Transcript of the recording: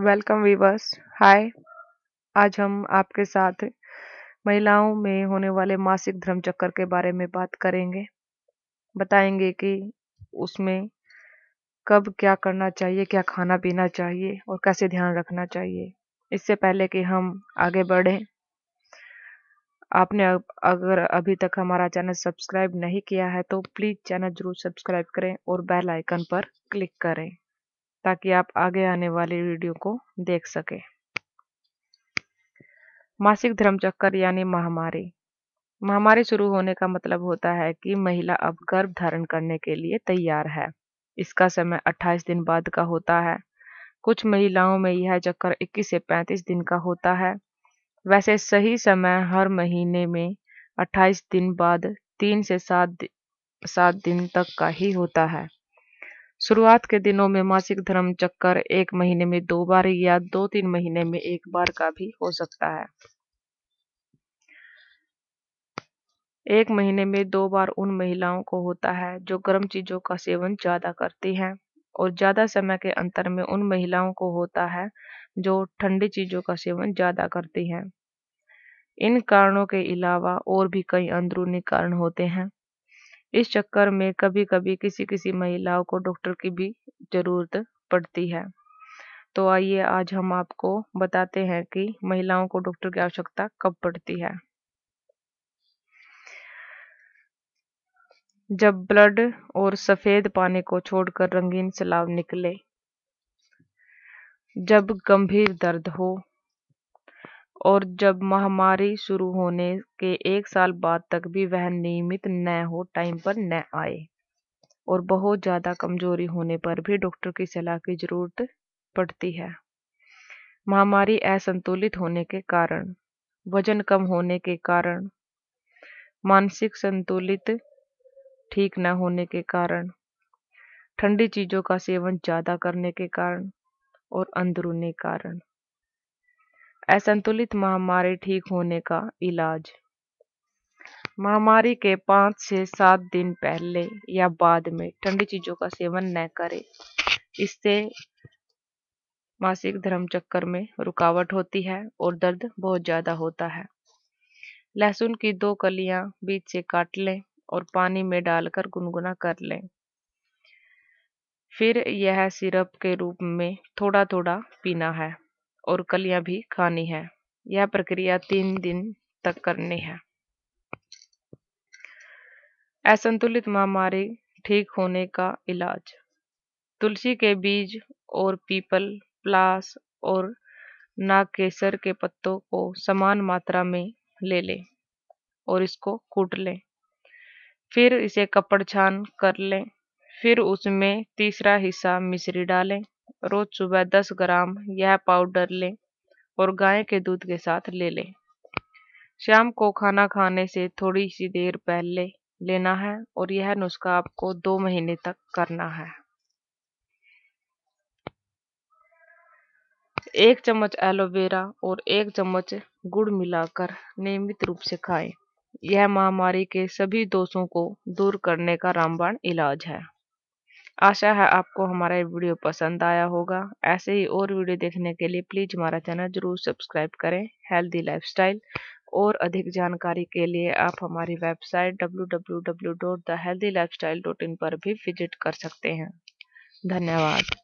Welcome viewers हाय आज हम आपके साथ महिलाओं में होने वाले मासिक धर्म चक्कर के बारे में बात करेंगे बताएंगे कि उसमें कब क्या करना चाहिए क्या खाना पीना चाहिए और कैसे ध्यान रखना चाहिए इससे पहले कि हम आगे बढ़ें आपने अगर अभी तक हमारा चैनल सब्सक्राइब नहीं किया है तो प्लीज़ चैनल ज़रूर सब्सक्राइब करें और बेल आइकन पर क्लिक करें ताकि आप आगे आने वाली वीडियो को देख सकें मासिक धर्मचक्कर यानी महामारी महामारी शुरू होने का मतलब होता है कि महिला अब गर्भ धारण करने के लिए तैयार है इसका समय 28 दिन बाद का होता है कुछ महिलाओं में यह चक्कर 21 से 35 दिन का होता है वैसे सही समय हर महीने में 28 दिन बाद तीन से सात सात दिन तक का ही होता है शुरुआत के दिनों में मासिक धर्म चक्कर एक महीने में दो बार या दो तीन महीने में एक बार का भी हो सकता है एक महीने में दो बार उन महिलाओं को होता है जो गर्म चीजों का सेवन ज्यादा करती हैं और ज्यादा समय के अंतर में उन महिलाओं को होता है जो ठंडी चीजों का सेवन ज्यादा करती हैं इन कारणों के अलावा और भी कई अंदरूनी कारण होते हैं इस चक्कर में कभी कभी किसी किसी महिलाओं को डॉक्टर की भी ज़रूरत पड़ती है तो आइए आज हम आपको बताते हैं कि महिलाओं को डॉक्टर की आवश्यकता कब पड़ती है जब ब्लड और सफेद पानी को छोड़कर रंगीन सलाव निकले जब गंभीर दर्द हो और जब महामारी शुरू होने के एक साल बाद तक भी वह नियमित न हो टाइम पर न आए और बहुत ज़्यादा कमज़ोरी होने पर भी डॉक्टर की सलाह की ज़रूरत पड़ती है महामारी असंतुलित होने के कारण वजन कम होने के कारण मानसिक संतुलित ठीक न होने के कारण ठंडी चीज़ों का सेवन ज़्यादा करने के कारण और अंदरूनी कारण असंतुलित महामारी ठीक होने का इलाज महामारी के पाँच से सात दिन पहले या बाद में ठंडी चीज़ों का सेवन न करें इससे मासिक धर्म चक्कर में रुकावट होती है और दर्द बहुत ज़्यादा होता है लहसुन की दो कलियां बीच से काट लें और पानी में डालकर गुनगुना कर लें फिर यह सिरप के रूप में थोड़ा थोड़ा पीना है और कलियां भी खानी है यह प्रक्रिया तीन दिन तक करनी है असंतुलित महामारी ठीक होने का इलाज तुलसी के बीज और पीपल प्लास और नाग केसर के पत्तों को समान मात्रा में ले लें और इसको कूट लें फिर इसे कपड़ छान कर लें फिर उसमें तीसरा हिस्सा मिश्री डालें रोज सुबह 10 ग्राम यह पाउडर लें और गाय के दूध के साथ ले लें शाम को खाना खाने से थोड़ी सी देर पहले लेना है और यह नुस्खा आपको दो महीने तक करना है एक चम्मच एलोवेरा और एक चम्मच गुड़ मिलाकर नियमित रूप से खाएं। यह महामारी के सभी दोषों को दूर करने का रामबाण इलाज है आशा है आपको हमारा ये वीडियो पसंद आया होगा ऐसे ही और वीडियो देखने के लिए प्लीज़ हमारा चैनल जरूर सब्सक्राइब करें हेल्दी लाइफस्टाइल और अधिक जानकारी के लिए आप हमारी वेबसाइट डब्ल्यू पर भी विजिट कर सकते हैं धन्यवाद